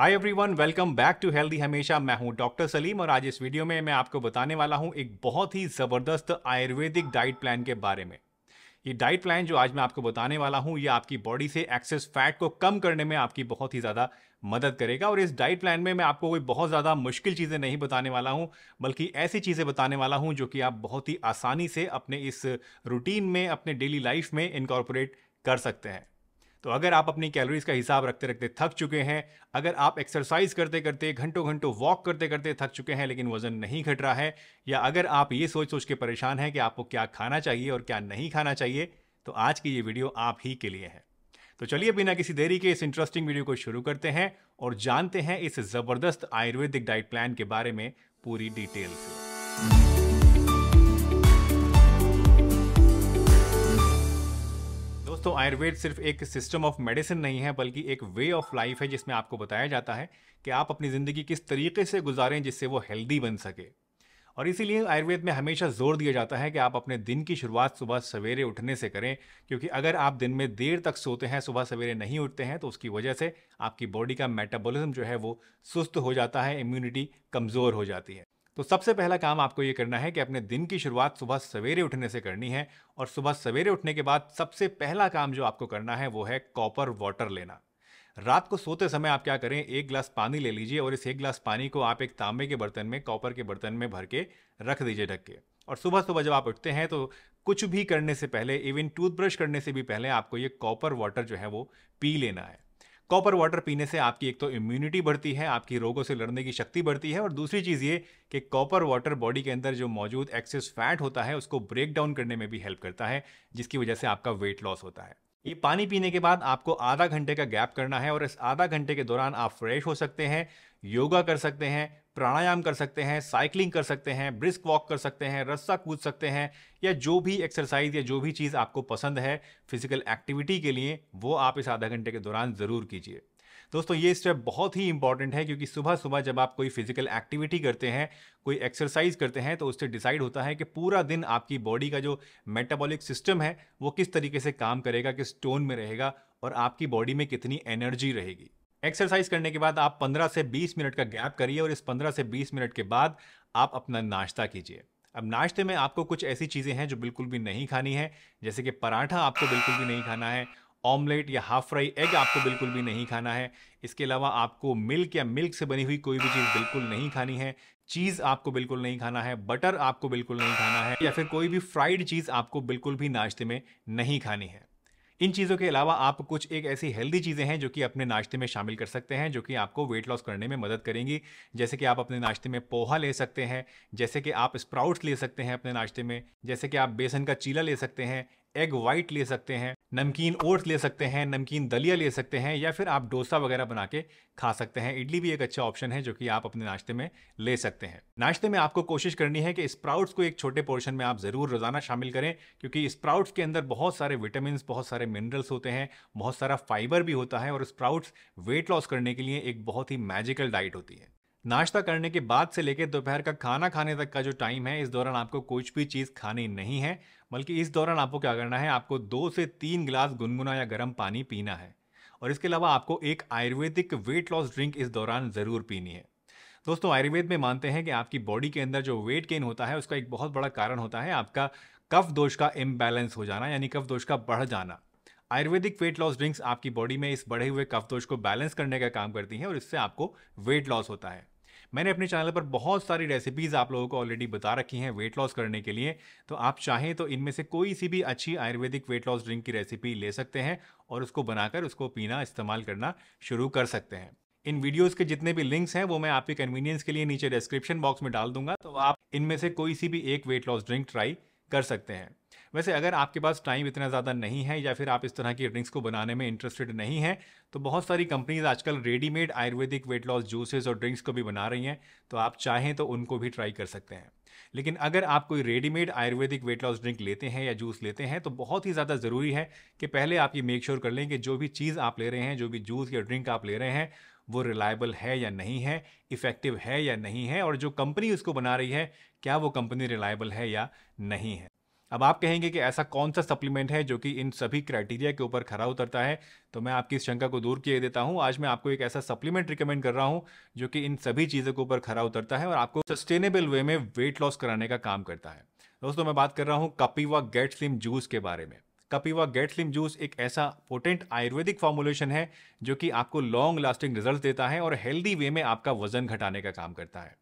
hi everyone welcome back to healthy हमेशा मैं हूं डॉक्टर सलीम और आज इस वीडियो में मैं आपको बताने वाला हूं एक बहुत ही ज़बरदस्त आयुर्वेदिक डाइट प्लान के बारे में ये डाइट प्लान जो आज मैं आपको बताने वाला हूं ये आपकी बॉडी से एक्सेस फैट को कम करने में आपकी बहुत ही ज़्यादा मदद करेगा और इस डाइट प्लान में मैं आपको कोई बहुत ज़्यादा मुश्किल चीज़ें नहीं बताने वाला हूँ बल्कि ऐसी चीज़ें बताने वाला हूँ जो कि आप बहुत ही आसानी से अपने इस रूटीन में अपने डेली लाइफ में इनकॉर्पोरेट कर सकते हैं तो अगर आप अपनी कैलोरीज का हिसाब रखते रखते थक चुके हैं अगर आप एक्सरसाइज करते करते घंटों घंटों वॉक करते करते थक चुके हैं लेकिन वजन नहीं घट रहा है या अगर आप ये सोच सोच के परेशान हैं कि आपको क्या खाना चाहिए और क्या नहीं खाना चाहिए तो आज की ये वीडियो आप ही के लिए है तो चलिए बिना किसी देरी के इस इंटरेस्टिंग वीडियो को शुरू करते हैं और जानते हैं इस जबरदस्त आयुर्वेदिक डाइट प्लान के बारे में पूरी डिटेल से दोस्तों आयुर्वेद सिर्फ एक सिस्टम ऑफ मेडिसिन नहीं है बल्कि एक वे ऑफ लाइफ है जिसमें आपको बताया जाता है कि आप अपनी ज़िंदगी किस तरीके से गुजारें जिससे वो हेल्दी बन सके और इसीलिए आयुर्वेद में हमेशा जोर दिया जाता है कि आप अपने दिन की शुरुआत सुबह सवेरे उठने से करें क्योंकि अगर आप दिन में देर तक सोते हैं सुबह सवेरे नहीं उठते हैं तो उसकी वजह से आपकी बॉडी का मेटाबॉलिज्म जो है वो सुस्त हो जाता है इम्यूनिटी कमज़ोर हो जाती है तो सबसे पहला काम आपको ये करना है कि अपने दिन की शुरुआत सुबह सवेरे उठने से करनी है और सुबह सवेरे उठने के बाद सबसे पहला काम जो आपको करना है वो है कॉपर वाटर लेना रात को सोते समय आप क्या करें एक ग्लास पानी ले लीजिए और इस एक ग्लास पानी को आप एक तांबे के बर्तन में कॉपर के बर्तन में भर के रख दीजिए ढक के और सुबह सुबह जब आप उठते हैं तो कुछ भी करने से पहले इवन टूथब्रश करने से भी पहले आपको ये कॉपर वाटर जो है वो पी लेना है कॉपर वाटर पीने से आपकी एक तो इम्यूनिटी बढ़ती है आपकी रोगों से लड़ने की शक्ति बढ़ती है और दूसरी चीज़ ये कि कॉपर वाटर बॉडी के अंदर जो मौजूद एक्सेस फैट होता है उसको ब्रेक डाउन करने में भी हेल्प करता है जिसकी वजह से आपका वेट लॉस होता है ये पानी पीने के बाद आपको आधा घंटे का गैप करना है और इस आधा घंटे के दौरान आप फ्रेश हो सकते हैं योगा कर सकते हैं प्राणायाम कर सकते हैं साइकिलिंग कर सकते हैं ब्रिस्क वॉक कर सकते हैं रस्सा कूद सकते हैं या जो भी एक्सरसाइज या जो भी चीज़ आपको पसंद है फिजिकल एक्टिविटी के लिए वो आप इस आधा घंटे के दौरान ज़रूर कीजिए दोस्तों ये स्टेप बहुत ही इंपॉर्टेंट है क्योंकि सुबह सुबह जब आप कोई फिजिकल एक्टिविटी करते हैं कोई एक्सरसाइज करते हैं तो उससे डिसाइड होता है कि पूरा दिन आपकी बॉडी का जो मेटाबॉलिक सिस्टम है वो किस तरीके से काम करेगा किस टोन में रहेगा और आपकी बॉडी में कितनी एनर्जी रहेगी एक्सरसाइज करने के बाद आप 15 से 20 मिनट का गैप करिए और इस 15 से 20 मिनट के बाद आप अपना नाश्ता कीजिए अब नाश्ते में आपको कुछ ऐसी चीज़ें हैं जो बिल्कुल भी नहीं खानी है जैसे कि पराठा आपको बिल्कुल भी नहीं खाना है ऑमलेट या हाफ फ्राई एग आपको बिल्कुल भी नहीं खाना है इसके अलावा आपको मिल्क या मिल्क से बनी हुई कोई भी चीज़ बिल्कुल नहीं खानी है चीज़ आपको बिल्कुल नहीं खाना है बटर आपको बिल्कुल नहीं खाना है या फिर कोई भी फ्राइड चीज़ आपको बिल्कुल भी नाश्ते में नहीं खानी है इन चीज़ों के अलावा आप कुछ एक ऐसी हेल्दी चीज़ें हैं जो कि अपने नाश्ते में शामिल कर सकते हैं जो कि आपको वेट लॉस करने में मदद करेंगी जैसे कि आप अपने नाश्ते में पोहा ले सकते हैं जैसे कि आप स्प्राउट्स ले सकते हैं अपने नाश्ते में जैसे कि आप बेसन का चीला ले सकते हैं एग वाइट ले सकते हैं नमकीन ओट्स ले सकते हैं नमकीन दलिया ले सकते हैं या फिर आप डोसा वगैरह बना के खा सकते हैं इडली भी एक अच्छा ऑप्शन है जो कि आप अपने नाश्ते में ले सकते हैं नाश्ते में आपको कोशिश करनी है कि स्प्राउट्स को एक छोटे पोर्शन में आप ज़रूर रोज़ाना शामिल करें क्योंकि स्प्राउट्स के अंदर बहुत सारे विटामिन बहुत सारे मिनरल्स होते हैं बहुत सारा फाइबर भी होता है और स्प्राउट्स वेट लॉस करने के लिए एक बहुत ही मैजिकल डाइट होती है नाश्ता करने के बाद से लेकर दोपहर का खाना खाने तक का जो टाइम है इस दौरान आपको कुछ भी चीज़ खानी नहीं है बल्कि इस दौरान आपको क्या करना है आपको दो से तीन गिलास गुनगुना या गर्म पानी पीना है और इसके अलावा आपको एक आयुर्वेदिक वेट लॉस ड्रिंक इस दौरान ज़रूर पीनी है दोस्तों आयुर्वेद में मानते हैं कि आपकी बॉडी के अंदर जो वेट गेन होता है उसका एक बहुत बड़ा कारण होता है आपका कफ दोष का इम्बैलेंस हो जाना यानी कफ दोष का बढ़ जाना आयुर्वेदिक वेट लॉस ड्रिंक्स आपकी बॉडी में इस बढ़े हुए कफ दोष को बैलेंस करने का काम करती हैं और इससे आपको वेट लॉस होता है मैंने अपने चैनल पर बहुत सारी रेसिपीज़ आप लोगों को ऑलरेडी बता रखी हैं वेट लॉस करने के लिए तो आप चाहें तो इनमें से कोई सी भी अच्छी आयुर्वेदिक वेट लॉस ड्रिंक की रेसिपी ले सकते हैं और उसको बनाकर उसको पीना इस्तेमाल करना शुरू कर सकते हैं इन वीडियोस के जितने भी लिंक्स हैं वो मैं आपके कन्वीनियंस के लिए नीचे डिस्क्रिप्शन बॉक्स में डाल दूंगा तो आप इनमें से कोई सी भी एक वेट लॉस ड्रिंक ट्राई कर सकते हैं वैसे अगर आपके पास टाइम इतना ज़्यादा नहीं है या फिर आप इस तरह की ड्रिंक्स को बनाने में इंटरेस्टेड नहीं है तो बहुत सारी कंपनीज आजकल readymade ayurvedic weight loss juices और ड्रिंक्स को भी बना रही हैं तो आप चाहें तो उनको भी ट्राई कर सकते हैं लेकिन अगर आप कोई readymade ayurvedic weight loss drink लेते हैं या जूस लेते हैं तो बहुत ही ज़्यादा ज़रूरी है कि पहले आप ये मेक श्योर कर लें कि जो भी चीज़ आप ले रहे हैं जो भी जूस या ड्रिंक आप ले रहे हैं वो रिलायबल है या नहीं है इफ़ेक्टिव है या नहीं है और जो कंपनी उसको बना रही है क्या वो कंपनी रिलायबल है या नहीं है अब आप कहेंगे कि ऐसा कौन सा सप्लीमेंट है जो कि इन सभी क्राइटेरिया के ऊपर खरा उतरता है तो मैं आपकी इस शंका को दूर किए देता हूं आज मैं आपको एक ऐसा सप्लीमेंट रिकमेंड कर रहा हूं जो कि इन सभी चीज़ों के ऊपर खरा उतरता है और आपको सस्टेनेबल वे में वेट लॉस कराने का काम करता है दोस्तों मैं बात कर रहा हूँ कपीवा गेट स्लिम जूस के बारे में कपीवा गेट स्लिम जूस एक ऐसा पोटेंट आयुर्वेदिक फॉर्मुलेशन है जो कि आपको लॉन्ग लास्टिंग रिजल्ट देता है और हेल्दी वे में आपका वजन घटाने का काम करता है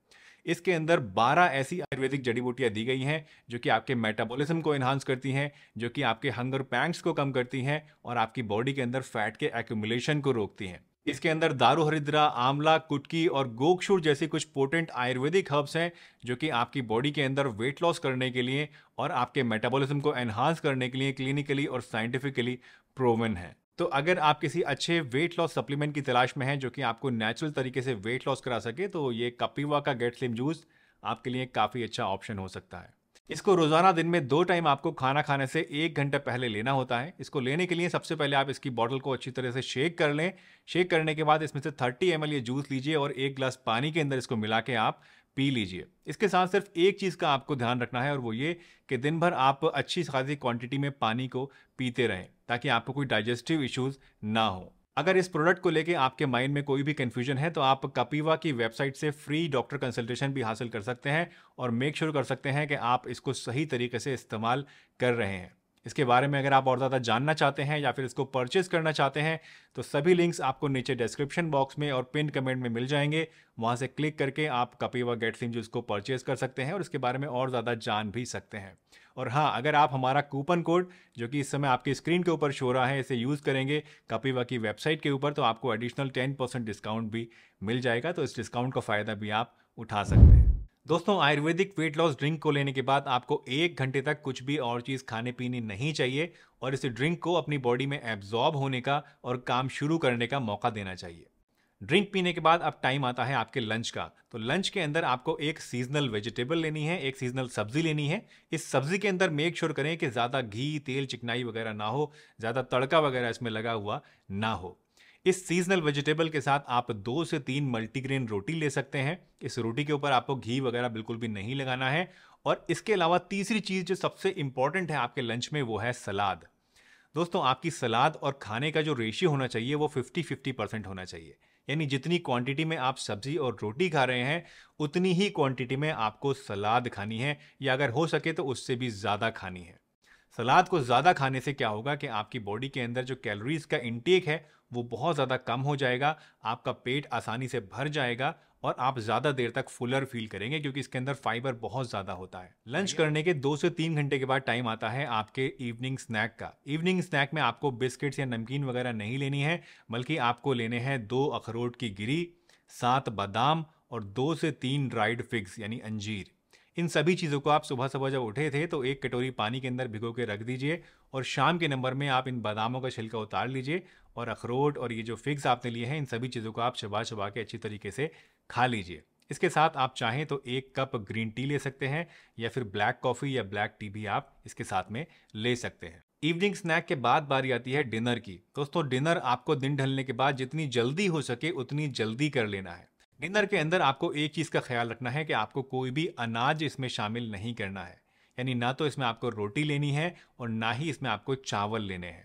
इसके अंदर 12 ऐसी आयुर्वेदिक जड़ी बूटियाँ दी गई हैं जो कि आपके मेटाबॉलिज्म को इन्हांस करती हैं जो कि आपके हंगर पैंक्स को कम करती हैं और आपकी बॉडी के अंदर फैट के एक्यूमुलेशन को रोकती हैं इसके अंदर दारू हरिद्रा आंवला कुटकी और गोकशूर जैसे कुछ पोटेंट आयुर्वेदिक हर्ब्स हैं जो कि आपकी बॉडी के अंदर वेट लॉस करने के लिए और आपके मेटाबॉलिज्म को एनहांस करने के लिए क्लिनिकली और साइंटिफिकली प्रोवन है तो अगर आप किसी अच्छे वेट लॉस सप्लीमेंट की तलाश में हैं जो कि आपको नेचुरल तरीके से वेट लॉस करा सके तो ये कपीवा का गेट स्लिम जूस आपके लिए काफ़ी अच्छा ऑप्शन हो सकता है इसको रोजाना दिन में दो टाइम आपको खाना खाने से एक घंटे पहले लेना होता है इसको लेने के लिए सबसे पहले आप इसकी बॉटल को अच्छी तरह से शेक कर लें शेक करने के बाद इसमें से 30 एम ये जूस लीजिए और एक ग्लास पानी के अंदर इसको मिला के आप पी लीजिए इसके साथ सिर्फ एक चीज़ का आपको ध्यान रखना है और वो ये कि दिन भर आप अच्छी खासी क्वांटिटी में पानी को पीते रहें ताकि आपको कोई डाइजेस्टिव इश्यूज़ ना हों अगर इस प्रोडक्ट को लेके आपके माइंड में कोई भी कन्फ्यूजन है तो आप कपीवा की वेबसाइट से फ्री डॉक्टर कंसल्टेशन भी हासिल कर सकते हैं और मेक श्योर sure कर सकते हैं कि आप इसको सही तरीके से इस्तेमाल कर रहे हैं इसके बारे में अगर आप और ज़्यादा जानना चाहते हैं या फिर इसको परचेज करना चाहते हैं तो सभी लिंक्स आपको नीचे डिस्क्रिप्शन बॉक्स में और पिन कमेंट में मिल जाएंगे वहाँ से क्लिक करके आप कपीवा गेट सिम जूस को परचेज कर सकते हैं और इसके बारे में और ज़्यादा जान भी सकते हैं और हाँ अगर आप हमारा कूपन कोड जो कि इस समय आपके स्क्रीन के ऊपर शो रहा है इसे यूज़ करेंगे कपिवा की वेबसाइट के ऊपर तो आपको एडिशनल टेन परसेंट डिस्काउंट भी मिल जाएगा तो इस डिस्काउंट का फ़ायदा भी आप उठा सकते हैं दोस्तों आयुर्वेदिक वेट लॉस ड्रिंक को लेने के बाद आपको एक घंटे तक कुछ भी और चीज़ खाने पीने नहीं चाहिए और इस ड्रिंक को अपनी बॉडी में एब्जॉर्ब होने का और काम शुरू करने का मौका देना चाहिए ड्रिंक पीने के बाद अब टाइम आता है आपके लंच का तो लंच के अंदर आपको एक सीजनल वेजिटेबल लेनी है एक सीजनल सब्जी लेनी है इस सब्जी के अंदर मेक श्योर करें कि ज़्यादा घी तेल चिकनाई वगैरह ना हो ज़्यादा तड़का वगैरह इसमें लगा हुआ ना हो इस सीजनल वेजिटेबल के साथ आप दो से तीन मल्टीग्रेन रोटी ले सकते हैं इस रोटी के ऊपर आपको घी वगैरह बिल्कुल भी नहीं लगाना है और इसके अलावा तीसरी चीज़ जो सबसे इंपॉर्टेंट है आपके लंच में वो है सलाद दोस्तों आपकी सलाद और खाने का जो रेशियो होना चाहिए वो 50-50 परसेंट होना चाहिए यानी जितनी क्वांटिटी में आप सब्जी और रोटी खा रहे हैं उतनी ही क्वांटिटी में आपको सलाद खानी है या अगर हो सके तो उससे भी ज़्यादा खानी है सलाद को ज़्यादा खाने से क्या होगा कि आपकी बॉडी के अंदर जो कैलोरीज का इंटेक है वो बहुत ज़्यादा कम हो जाएगा आपका पेट आसानी से भर जाएगा और आप ज़्यादा देर तक फुलर फील करेंगे क्योंकि इसके अंदर फाइबर बहुत ज़्यादा होता है लंच करने के दो से तीन घंटे के बाद टाइम आता है आपके इवनिंग स्नैक का इवनिंग स्नैक में आपको बिस्किट्स या नमकीन वगैरह नहीं लेनी है बल्कि आपको लेने हैं दो अखरोट की गिरी सात बादाम और दो से तीन ड्राइड फिग्स यानी अंजीर इन सभी चीज़ों को आप सुबह सुबह जब उठे थे तो एक कटोरी पानी के अंदर भिगो के रख दीजिए और शाम के नंबर में आप इन बादामों का छिलका उतार लीजिए और अखरोट और ये जो फिग्स आपने लिए हैं इन सभी चीज़ों को आप चबा चबा के अच्छी तरीके से खा लीजिए इसके साथ आप चाहें तो एक कप ग्रीन टी ले सकते हैं या फिर ब्लैक कॉफ़ी या ब्लैक टी भी आप इसके साथ में ले सकते हैं इवनिंग स्नैक के बाद बारी आती है डिनर की दोस्तों डिनर आपको दिन ढलने के बाद जितनी जल्दी हो सके उतनी जल्दी कर लेना है डिनर के अंदर आपको एक चीज़ का ख्याल रखना है कि आपको कोई भी अनाज इसमें शामिल नहीं करना है यानी ना तो इसमें आपको रोटी लेनी है और ना ही इसमें आपको चावल लेने हैं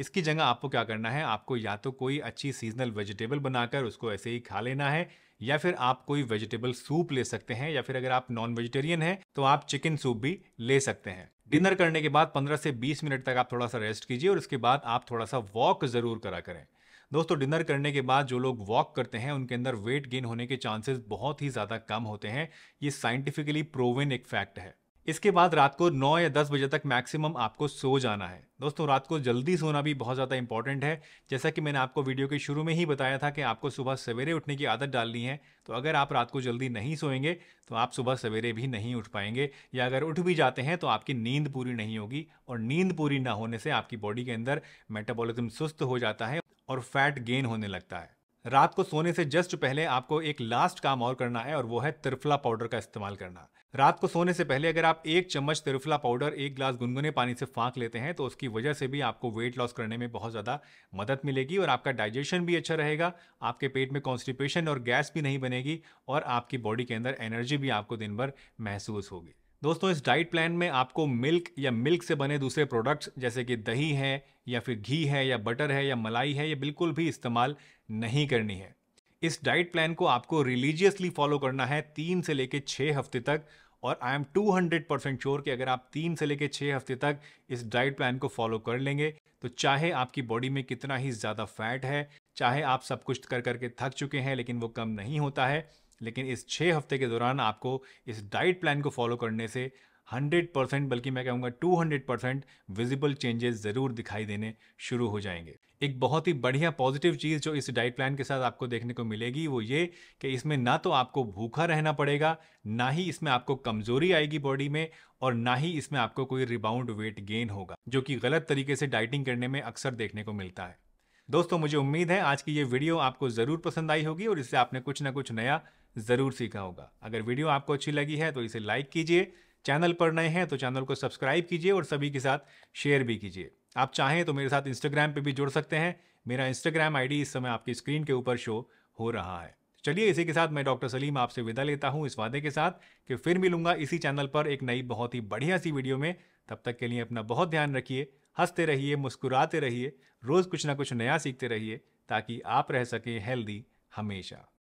इसकी जगह आपको क्या करना है आपको या तो कोई अच्छी सीजनल वेजिटेबल बनाकर उसको ऐसे ही खा लेना है या फिर आप कोई वेजिटेबल सूप ले सकते हैं या फिर अगर आप नॉन वेजिटेरियन हैं तो आप चिकन सूप भी ले सकते हैं डिनर करने के बाद 15 से 20 मिनट तक आप थोड़ा सा रेस्ट कीजिए और उसके बाद आप थोड़ा सा वॉक ज़रूर करा करें दोस्तों डिनर करने के बाद जो लोग वॉक करते हैं उनके अंदर वेट गेन होने के चांसेस बहुत ही ज़्यादा कम होते हैं ये साइंटिफिकली प्रोवेन एक फैक्ट है इसके बाद रात को 9 या 10 बजे तक मैक्सिमम आपको सो जाना है दोस्तों रात को जल्दी सोना भी बहुत ज़्यादा इंपॉर्टेंट है जैसा कि मैंने आपको वीडियो के शुरू में ही बताया था कि आपको सुबह सवेरे उठने की आदत डालनी है तो अगर आप रात को जल्दी नहीं सोएंगे तो आप सुबह सवेरे भी नहीं उठ पाएंगे या अगर उठ भी जाते हैं तो आपकी नींद पूरी नहीं होगी और नींद पूरी ना होने से आपकी बॉडी के अंदर मेटाबॉलिज्म सुस्त हो जाता है और फैट गेन होने लगता है रात को सोने से जस्ट पहले आपको एक लास्ट काम और करना है और वो है त्रिफला पाउडर का इस्तेमाल करना रात को सोने से पहले अगर आप एक चम्मच त्रिफला पाउडर एक ग्लास गुनगुने पानी से फांक लेते हैं तो उसकी वजह से भी आपको वेट लॉस करने में बहुत ज़्यादा मदद मिलेगी और आपका डाइजेशन भी अच्छा रहेगा आपके पेट में कॉन्स्टिपेशन और गैस भी नहीं बनेगी और आपकी बॉडी के अंदर एनर्जी भी आपको दिन भर महसूस होगी दोस्तों इस डाइट प्लान में आपको मिल्क या मिल्क से बने दूसरे प्रोडक्ट्स जैसे कि दही है या फिर घी है या बटर है या मलाई है ये बिल्कुल भी इस्तेमाल नहीं करनी है इस डाइट प्लान को आपको रिलीजियसली फॉलो करना है तीन से लेकर छः हफ्ते तक और आई एम 200 परसेंट श्योर कि अगर आप तीन से लेकर छः हफ्ते तक इस डाइट प्लान को फॉलो कर लेंगे तो चाहे आपकी बॉडी में कितना ही ज़्यादा फैट है चाहे आप सब कुछ कर करके थक चुके हैं लेकिन वो कम नहीं होता है लेकिन इस छः हफ्ते के दौरान आपको इस डाइट प्लान को फॉलो करने से 100 परसेंट बल्कि मैं कहूँगा 200 परसेंट विजिबल चेंजेस ज़रूर दिखाई देने शुरू हो जाएंगे एक बहुत ही बढ़िया पॉजिटिव चीज़ जो इस डाइट प्लान के साथ आपको देखने को मिलेगी वो ये कि इसमें ना तो आपको भूखा रहना पड़ेगा ना ही इसमें आपको कमज़ोरी आएगी बॉडी में और ना ही इसमें आपको कोई रिबाउंड वेट गेन होगा जो कि गलत तरीके से डाइटिंग करने में अक्सर देखने को मिलता है दोस्तों मुझे उम्मीद है आज की ये वीडियो आपको ज़रूर पसंद आई होगी और इससे आपने कुछ ना कुछ नया ज़रूर सीखा होगा अगर वीडियो आपको अच्छी लगी है तो इसे लाइक कीजिए चैनल पर नए हैं तो चैनल को सब्सक्राइब कीजिए और सभी के साथ शेयर भी कीजिए आप चाहें तो मेरे साथ इंस्टाग्राम पर भी जुड़ सकते हैं मेरा इंस्टाग्राम आईडी इस समय आपकी स्क्रीन के ऊपर शो हो रहा है चलिए इसी के साथ मैं डॉक्टर सलीम आपसे विदा लेता हूँ इस वादे के साथ कि फिर मिलूंगा इसी चैनल पर एक नई बहुत ही बढ़िया सी वीडियो में तब तक के लिए अपना बहुत ध्यान रखिए हंसते रहिए मुस्कुराते रहिए रोज़ कुछ ना कुछ नया सीखते रहिए ताकि आप रह सकें हेल्दी हमेशा